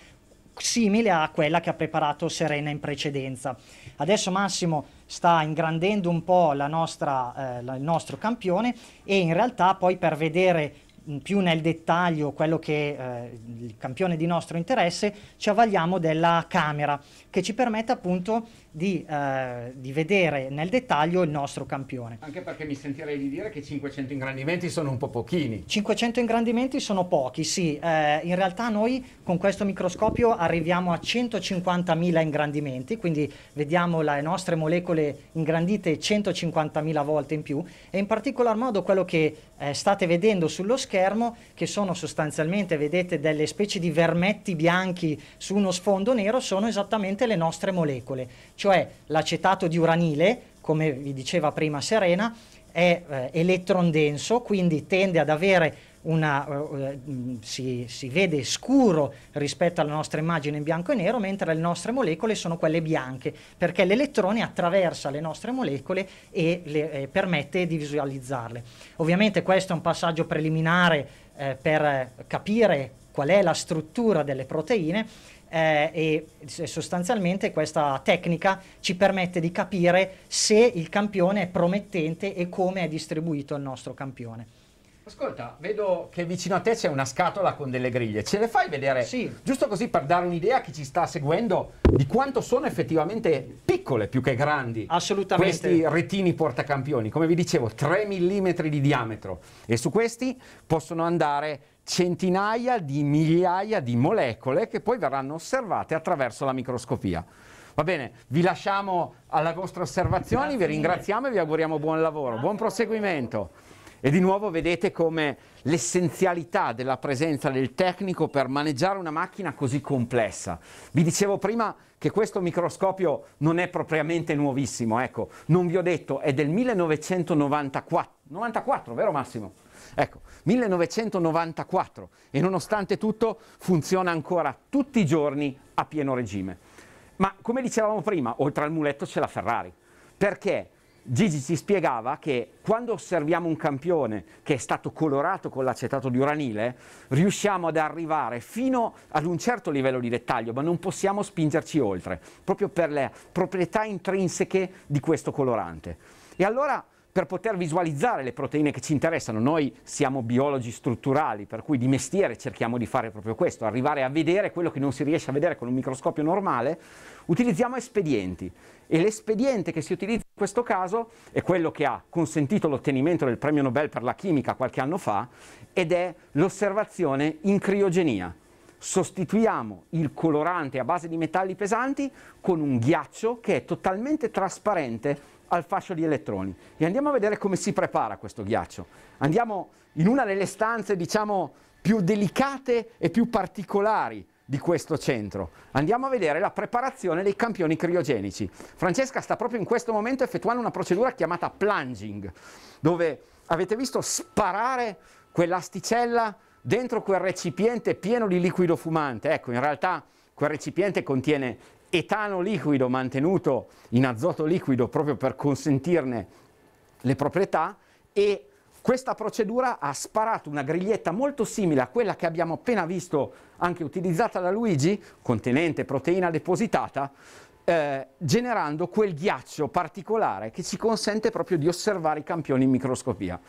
simile a quella che ha preparato Serena in precedenza. Adesso Massimo sta ingrandendo un po' nostra, eh, il nostro campione e in realtà poi per vedere mm, più nel dettaglio quello che eh, il campione di nostro interesse ci avvaliamo della camera che ci permette appunto di, eh, di, vedere nel dettaglio il nostro campione. Anche perché mi sentirei di dire che 500 ingrandimenti sono un po' pochini. 500 ingrandimenti sono pochi, sì. Eh, in realtà noi con questo microscopio arriviamo a 150.000 ingrandimenti, quindi vediamo le nostre molecole ingrandite 150.000 volte in più e in particolar modo quello che eh, state vedendo sullo schermo, che sono sostanzialmente, vedete, delle specie di vermetti bianchi su uno sfondo nero, sono esattamente le nostre molecole cioè l'acetato di uranile, come vi diceva prima Serena, è eh, elettron denso, quindi tende ad avere una, eh, eh si, si, vede scuro rispetto alla nostra immagine in bianco e nero, mentre le nostre molecole sono quelle bianche, perché l'elettrone attraversa le nostre molecole e le, eh, permette di visualizzarle. Ovviamente questo è un passaggio preliminare eh, per eh, capire qual è la struttura delle proteine, eh, e sostanzialmente questa tecnica ci permette di capire se il campione è promettente e come è distribuito il nostro campione. Ascolta, vedo che vicino a te c'è una scatola con delle griglie. Ce le fai vedere? Sì. Giusto così per dare un'idea a chi ci sta seguendo di quanto sono effettivamente piccole più che grandi. Assolutamente. Questi retini portacampioni, come vi dicevo, 3 mm di diametro. E su questi possono andare centinaia di migliaia di molecole che poi verranno osservate attraverso la microscopia. Va bene, vi lasciamo alla vostra osservazione, Grazie vi ringraziamo e vi auguriamo buon lavoro, buon proseguimento. E di nuovo vedete come l'essenzialità della presenza del tecnico per maneggiare una macchina così complessa. Vi dicevo prima che questo microscopio non è propriamente nuovissimo, ecco, non vi ho detto, è del 1994, 94, vero Massimo? Ecco, 1994 e nonostante tutto funziona ancora tutti i giorni a pieno regime. Ma come dicevamo prima, oltre al muletto c'è la Ferrari. Perché? Gigi ci spiegava che quando osserviamo un campione che è stato colorato con l'acetato di uranile, riusciamo ad arrivare fino ad un certo livello di dettaglio, ma non possiamo spingerci oltre, proprio per le proprietà intrinseche di questo colorante. E allora per poter visualizzare le proteine che ci interessano. Noi siamo biologi strutturali, per cui di mestiere cerchiamo di fare proprio questo, arrivare a vedere quello che non si riesce a vedere con un microscopio normale, utilizziamo espedienti. E l'espediente che si utilizza in questo caso è quello che ha consentito l'ottenimento del premio Nobel per la chimica qualche anno fa ed è l'osservazione in criogenia. Sostituiamo il colorante a base di metalli pesanti con un ghiaccio che è totalmente trasparente al fascio di elettroni e andiamo a vedere come si prepara questo ghiaccio. Andiamo in una delle stanze diciamo più delicate e più particolari di questo centro. Andiamo a vedere la preparazione dei campioni criogenici. Francesca sta proprio in questo momento effettuando una procedura chiamata plunging, dove avete visto sparare quell'asticella dentro quel recipiente pieno di liquido fumante. Ecco, in realtà quel recipiente contiene etano liquido mantenuto in azoto liquido proprio per consentirne le proprietà e questa procedura ha sparato una griglietta molto simile a quella che abbiamo appena visto anche utilizzata da Luigi, contenente proteina depositata, eh, generando quel ghiaccio particolare che ci consente proprio di osservare i campioni in microscopia.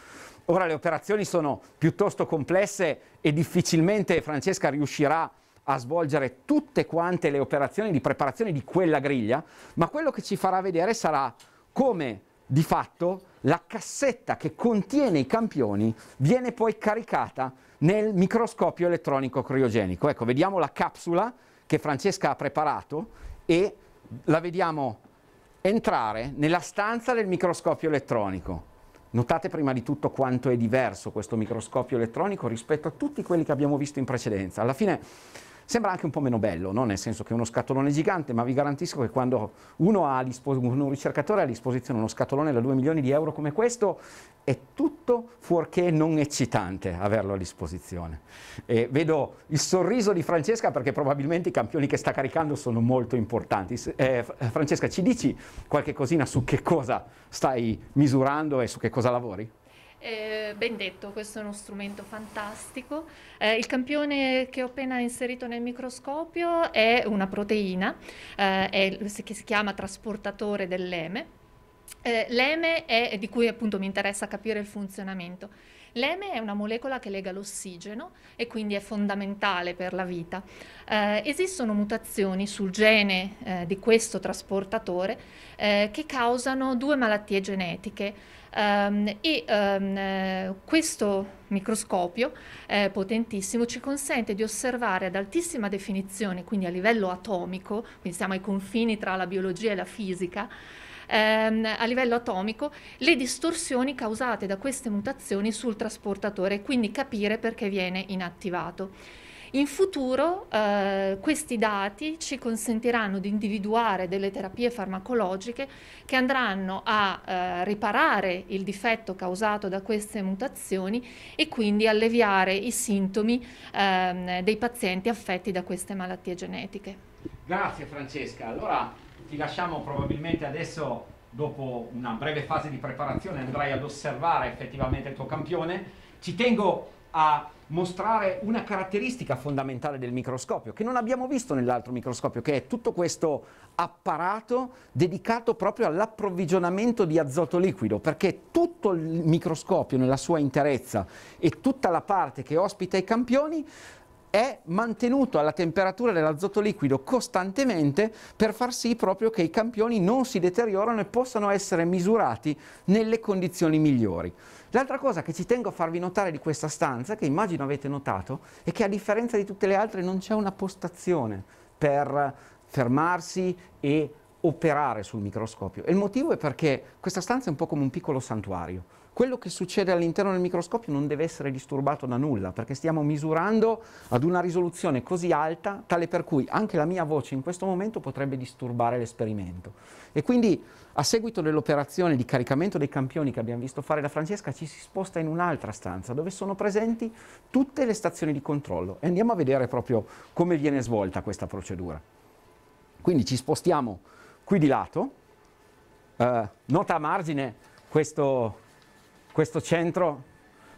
Ora le operazioni sono piuttosto complesse e difficilmente Francesca riuscirà a a svolgere tutte quante le operazioni di preparazione di quella griglia, ma quello che ci farà vedere sarà come di fatto la cassetta che contiene i campioni viene poi caricata nel microscopio elettronico criogenico. Ecco, vediamo la capsula che Francesca ha preparato e la vediamo entrare nella stanza del microscopio elettronico. Notate prima di tutto quanto è diverso questo microscopio elettronico rispetto a tutti quelli che abbiamo visto in precedenza. Alla fine Sembra anche un po' meno bello, no? nel senso che è uno scatolone gigante, ma vi garantisco che quando uno, ha un ricercatore ha a disposizione uno scatolone da 2 milioni di euro come questo, è tutto fuorché non eccitante averlo a disposizione. E vedo il sorriso di Francesca perché probabilmente i campioni che sta caricando sono molto importanti. Eh, eh, Francesca, ci dici qualche cosina su che cosa stai misurando e su che cosa lavori? Eh, ben detto, questo è uno strumento fantastico. Eh, il campione che ho appena inserito nel microscopio è una proteina eh, è, che si chiama trasportatore dell'eme. Eh, l'eme è di cui appunto mi interessa capire il funzionamento. L'eme è una molecola che lega l'ossigeno e quindi è fondamentale per la vita. Eh, esistono mutazioni sul gene eh, di questo trasportatore eh, che causano due malattie genetiche um, e um, questo microscopio eh, potentissimo ci consente di osservare ad altissima definizione, quindi a livello atomico, quindi siamo ai confini tra la biologia e la fisica, ehm, a livello atomico le distorsioni causate da queste mutazioni sul trasportatore, e quindi capire perché viene inattivato. In futuro eh, questi dati ci consentiranno di individuare delle terapie farmacologiche che andranno a eh, riparare il difetto causato da queste mutazioni e quindi alleviare i sintomi eh, dei pazienti affetti da queste malattie genetiche. Grazie Francesca. Allora ti lasciamo probabilmente adesso, dopo una breve fase di preparazione, andrai ad osservare effettivamente il tuo campione. Ci tengo a mostrare una caratteristica fondamentale del microscopio che non abbiamo visto nell'altro microscopio, che è tutto questo apparato dedicato proprio all'approvvigionamento di azoto liquido, perché tutto il microscopio nella sua interezza e tutta la parte che ospita i campioni è mantenuto alla temperatura dell'azoto liquido costantemente per far sì proprio che i campioni non si deteriorano e possano essere misurati nelle condizioni migliori. L'altra cosa che ci tengo a farvi notare di questa stanza, che immagino avete notato, è che a differenza di tutte le altre non c'è una postazione per fermarsi e operare sul microscopio. E il motivo è perché questa stanza è un po' come un piccolo santuario quello che succede all'interno del microscopio non deve essere disturbato da nulla, perché stiamo misurando ad una risoluzione così alta, tale per cui anche la mia voce in questo momento potrebbe disturbare l'esperimento. E quindi a seguito dell'operazione di caricamento dei campioni che abbiamo visto fare da Francesca, ci si sposta in un'altra stanza dove sono presenti tutte le stazioni di controllo e andiamo a vedere proprio come viene svolta questa procedura. Quindi ci spostiamo qui di lato, eh, nota a margine questo questo centro,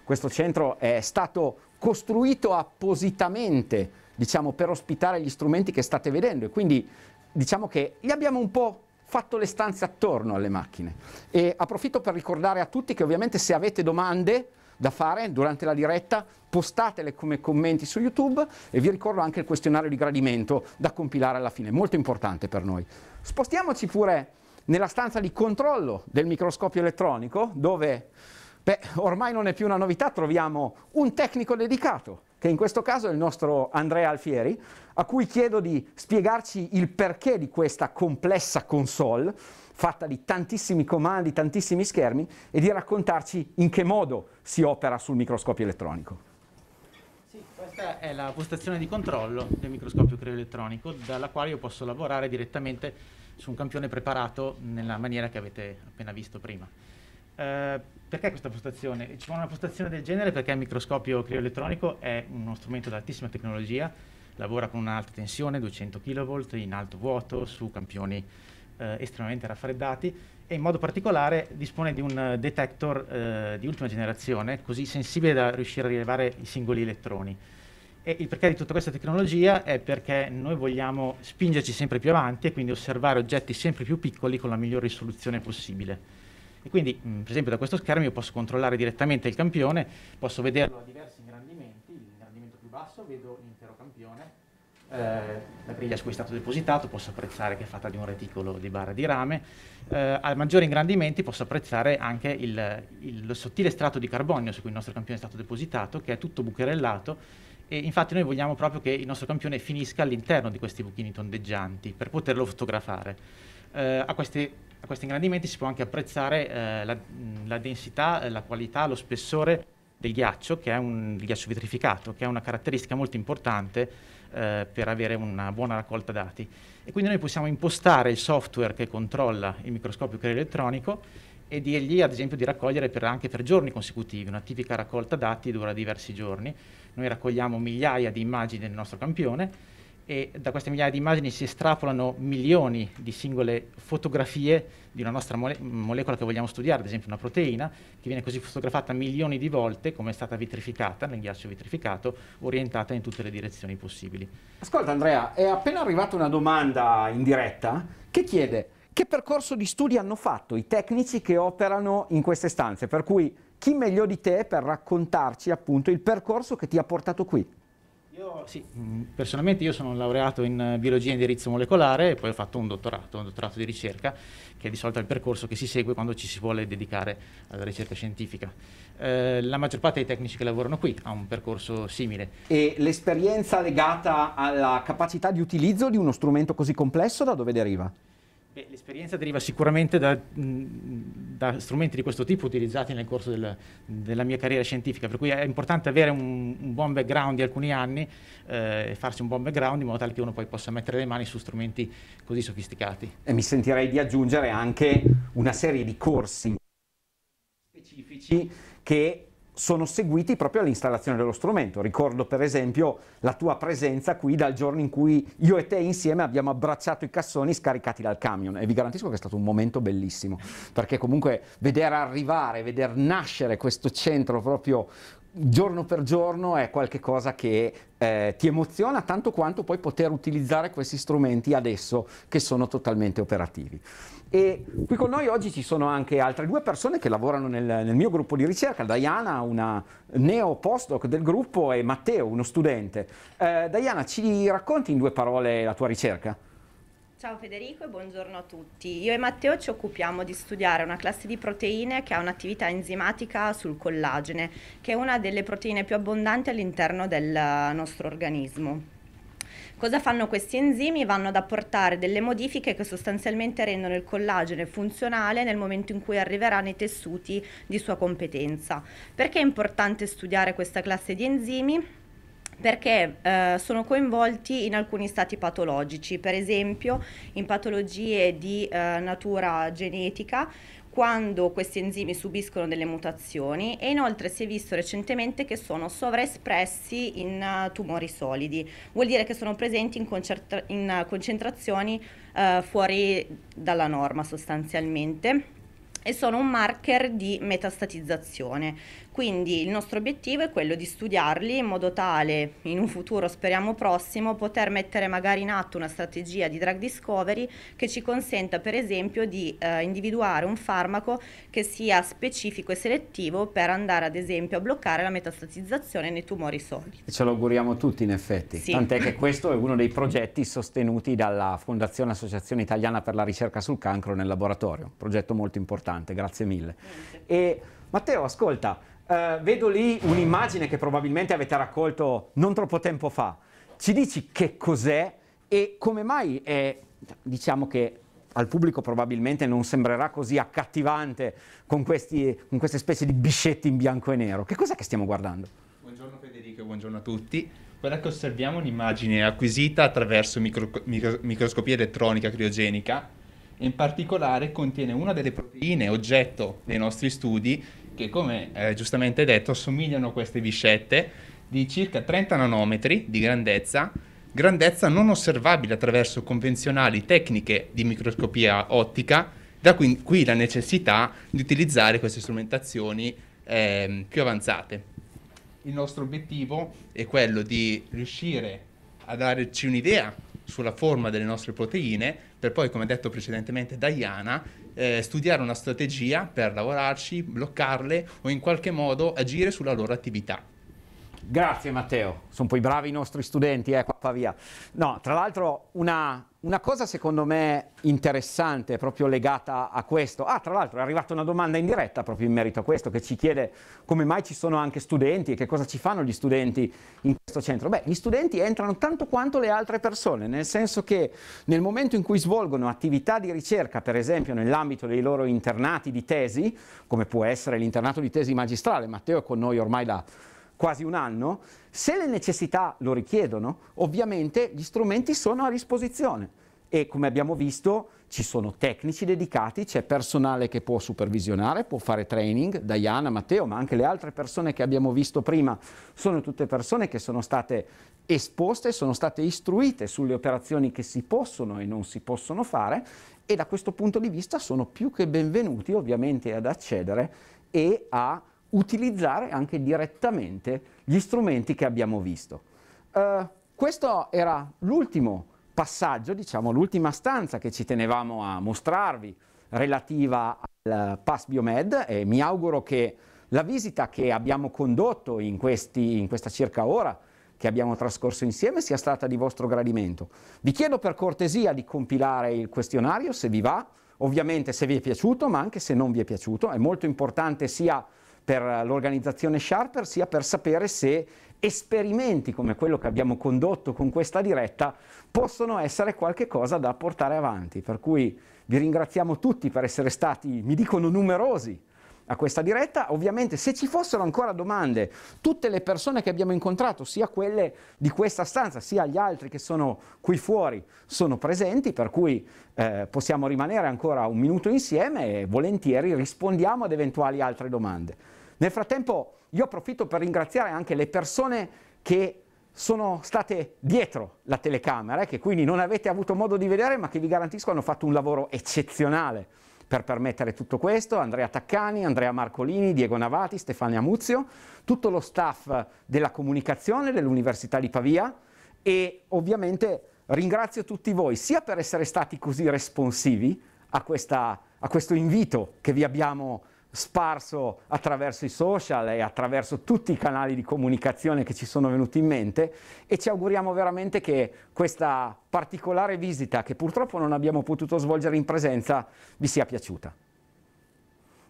questo centro è stato costruito appositamente diciamo, per ospitare gli strumenti che state vedendo e quindi diciamo che li abbiamo un po' fatto le stanze attorno alle macchine. E approfitto per ricordare a tutti che ovviamente se avete domande da fare durante la diretta, postatele come commenti su YouTube e vi ricordo anche il questionario di gradimento da compilare alla fine, molto importante per noi. Spostiamoci pure nella stanza di controllo del microscopio elettronico, dove Beh, ormai non è più una novità, troviamo un tecnico dedicato, che in questo caso è il nostro Andrea Alfieri, a cui chiedo di spiegarci il perché di questa complessa console fatta di tantissimi comandi, tantissimi schermi e di raccontarci in che modo si opera sul microscopio elettronico. Sì, questa è la postazione di controllo del microscopio creoelettronico dalla quale io posso lavorare direttamente su un campione preparato nella maniera che avete appena visto prima. Eh, perché questa postazione? Ci vuole una postazione del genere perché il microscopio crioelettronico è uno strumento di altissima tecnologia, lavora con un'alta tensione, 200 kV, in alto vuoto, su campioni eh, estremamente raffreddati e in modo particolare dispone di un detector eh, di ultima generazione, così sensibile da riuscire a rilevare i singoli elettroni. E il perché di tutta questa tecnologia è perché noi vogliamo spingerci sempre più avanti e quindi osservare oggetti sempre più piccoli con la migliore risoluzione possibile. E quindi, mh, mm, per esempio, da questo schermo io posso controllare direttamente il campione, posso vederlo a diversi ingrandimenti, l'ingrandimento più basso vedo l'intero campione, eh, la griglia su cui è stato depositato, posso apprezzare che è fatta di un reticolo di barra di rame. Eh, a maggiori ingrandimenti posso apprezzare anche il, il, sottile strato di carbonio su cui il nostro campione è stato depositato, che è tutto bucherellato. E infatti noi vogliamo proprio che il nostro campione finisca all'interno di questi buchini tondeggianti per poterlo fotografare. Eh, a queste a questi ingrandimenti si può anche apprezzare eh, la, la, densità, la qualità, lo spessore del ghiaccio, che è un ghiaccio vitrificato, che è una caratteristica molto importante eh, per avere una buona raccolta dati. E quindi noi possiamo impostare il software che controlla il microscopio elettronico e dirgli ad esempio di raccogliere per, anche per giorni consecutivi, una tipica raccolta dati dura diversi giorni, noi raccogliamo migliaia di immagini del nostro campione e da queste migliaia di immagini si estrapolano milioni di singole fotografie di una nostra mole molecola che vogliamo studiare, ad esempio una proteina, che viene così fotografata milioni di volte come è stata vitrificata nel ghiaccio vitrificato, orientata in tutte le direzioni possibili. Ascolta Andrea, è appena arrivata una domanda in diretta che chiede che percorso di studi hanno fatto i tecnici che operano in queste stanze, per cui chi meglio di te per raccontarci appunto il percorso che ti ha portato qui? Io, sì, mm, personalmente io sono laureato in eh, biologia e indirizzo molecolare e poi ho fatto un dottorato, un dottorato di ricerca, che è di solito il percorso che si segue quando ci si vuole dedicare alla ricerca scientifica. Eh, la maggior parte dei tecnici che lavorano qui ha un percorso simile. E l'esperienza legata alla capacità di utilizzo di uno strumento così complesso da dove deriva? L'esperienza deriva sicuramente da, mm, da, strumenti di questo tipo utilizzati nel corso del, della mia carriera scientifica, per cui è importante avere un, un buon background di alcuni anni eh, e farsi un buon background in modo tale che uno poi possa mettere le mani su strumenti così sofisticati. E mi sentirei di aggiungere anche una serie di corsi specifici che sono seguiti proprio all'installazione dello strumento. Ricordo per esempio la tua presenza qui dal giorno in cui io e te insieme abbiamo abbracciato i cassoni scaricati dal camion e vi garantisco che è stato un momento bellissimo, perché comunque vedere arrivare, vedere nascere questo centro proprio giorno per giorno è qualcosa che eh, ti emoziona tanto quanto poi poter utilizzare questi strumenti adesso che sono totalmente operativi. E qui con noi oggi ci sono anche altre due persone che lavorano nel, nel mio gruppo di ricerca, Diana, una neo postdoc del gruppo, e Matteo, uno studente. Eh, Diana, ci racconti in due parole la tua ricerca? Ciao Federico e buongiorno a tutti. Io e Matteo ci occupiamo di studiare una classe di proteine che ha un'attività enzimatica sul collagene, che è una delle proteine più abbondanti all'interno del eh, nostro organismo. Cosa fanno questi enzimi? Vanno ad apportare delle modifiche che sostanzialmente rendono il collagene funzionale nel momento in cui arriverà nei tessuti di sua competenza. Perché è importante studiare questa classe di enzimi? perché eh, sono coinvolti in alcuni stati patologici, per esempio in patologie di eh, natura genetica quando questi enzimi subiscono delle mutazioni e inoltre si è visto recentemente che sono sovraespressi in uh, tumori solidi, vuol dire che sono presenti in, in concentrazioni uh, fuori dalla norma sostanzialmente e sono un marker di metastatizzazione. Quindi il nostro obiettivo è quello di studiarli in modo tale, in un futuro speriamo prossimo, poter mettere magari in atto una strategia di drug discovery che ci consenta per esempio di eh, individuare un farmaco che sia specifico e selettivo per andare ad esempio a bloccare la metastatizzazione nei tumori solidi. ce lo auguriamo tutti in effetti, sì. tant'è che [laughs] questo è uno dei progetti sostenuti dalla Fondazione Associazione Italiana per la Ricerca sul Cancro nel laboratorio, un progetto molto importante, grazie mille. E, Matteo, ascolta, eh, vedo lì un'immagine che probabilmente avete raccolto non troppo tempo fa. Ci dici che cos'è e come mai è, diciamo che al pubblico probabilmente non sembrerà così accattivante con, questi, con queste specie di biscetti in bianco e nero. Che cos'è che stiamo guardando? Buongiorno Federico, buongiorno a tutti. Quella che osserviamo è un'immagine acquisita attraverso micro, micro, microscopia elettronica criogenica in particolare contiene una delle proteine oggetto dei nostri studi che come eh, giustamente detto assomigliano a queste viscette di circa 30 nanometri di grandezza, grandezza non osservabile attraverso convenzionali tecniche di microscopia ottica, da qui, qui la necessità di utilizzare queste strumentazioni eh, più avanzate. Il nostro obiettivo è quello di riuscire a darci un'idea sulla forma delle nostre proteine, per poi, come detto precedentemente da Iana, eh, studiare una strategia per lavorarci, bloccarle o in qualche modo agire sulla loro attività. Grazie Matteo, sono poi bravi i nostri studenti, eh, qua via. No, tra l'altro una una cosa secondo me interessante, proprio legata a questo, ah tra l'altro è arrivata una domanda in diretta proprio in merito a questo che ci chiede come mai ci sono anche studenti e che cosa ci fanno gli studenti in questo centro. Beh, gli studenti entrano tanto quanto le altre persone, nel senso che nel momento in cui svolgono attività di ricerca, per esempio nell'ambito dei loro internati di tesi, come può essere l'internato di tesi magistrale, Matteo è con noi ormai da quasi un anno, se le necessità lo richiedono, ovviamente gli strumenti sono a disposizione e come abbiamo visto ci sono tecnici dedicati, c'è personale che può supervisionare, può fare training, Diana, Matteo, ma anche le altre persone che abbiamo visto prima, sono tutte persone che sono state esposte, sono state istruite sulle operazioni che si possono e non si possono fare e da questo punto di vista sono più che benvenuti ovviamente ad accedere e a utilizzare anche direttamente gli strumenti che abbiamo visto. Uh, questo era l'ultimo passaggio, diciamo l'ultima stanza che ci tenevamo a mostrarvi relativa al Pass Biomed e mi auguro che la visita che abbiamo condotto in, questi, in questa circa ora che abbiamo trascorso insieme sia stata di vostro gradimento. Vi chiedo per cortesia di compilare il questionario se vi va, ovviamente se vi è piaciuto ma anche se non vi è piaciuto, è molto importante sia per l'organizzazione Sharper sia per sapere se esperimenti come quello che abbiamo condotto con questa diretta possono essere qualcosa da portare avanti. Per cui vi ringraziamo tutti per essere stati, mi dicono numerosi, a questa diretta. Ovviamente se ci fossero ancora domande, tutte le persone che abbiamo incontrato, sia quelle di questa stanza, sia gli altri che sono qui fuori, sono presenti, per cui eh, possiamo rimanere ancora un minuto insieme e volentieri rispondiamo ad eventuali altre domande. Nel frattempo io approfitto per ringraziare anche le persone che sono state dietro la telecamera, eh, che quindi non avete avuto modo di vedere, ma che vi garantisco hanno fatto un lavoro eccezionale per permettere tutto questo Andrea Taccani, Andrea Marcolini, Diego Navati, Stefania Muzio, tutto lo staff della comunicazione dell'Università di Pavia e ovviamente ringrazio tutti voi sia per essere stati così responsivi a, questa, a questo invito che vi abbiamo fatto sparso attraverso i social e attraverso tutti i canali di comunicazione che ci sono venuti in mente e ci auguriamo veramente che questa particolare visita che purtroppo non abbiamo potuto svolgere in presenza vi sia piaciuta.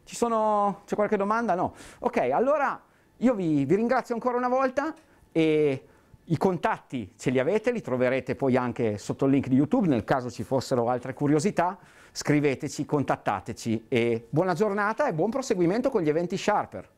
Ci sono... c'è qualche domanda? No? Ok, allora io vi, vi ringrazio ancora una volta e i contatti ce li avete, li troverete poi anche sotto il link di YouTube nel caso ci fossero altre curiosità scriveteci, contattateci e buona giornata e buon proseguimento con gli eventi Sharper.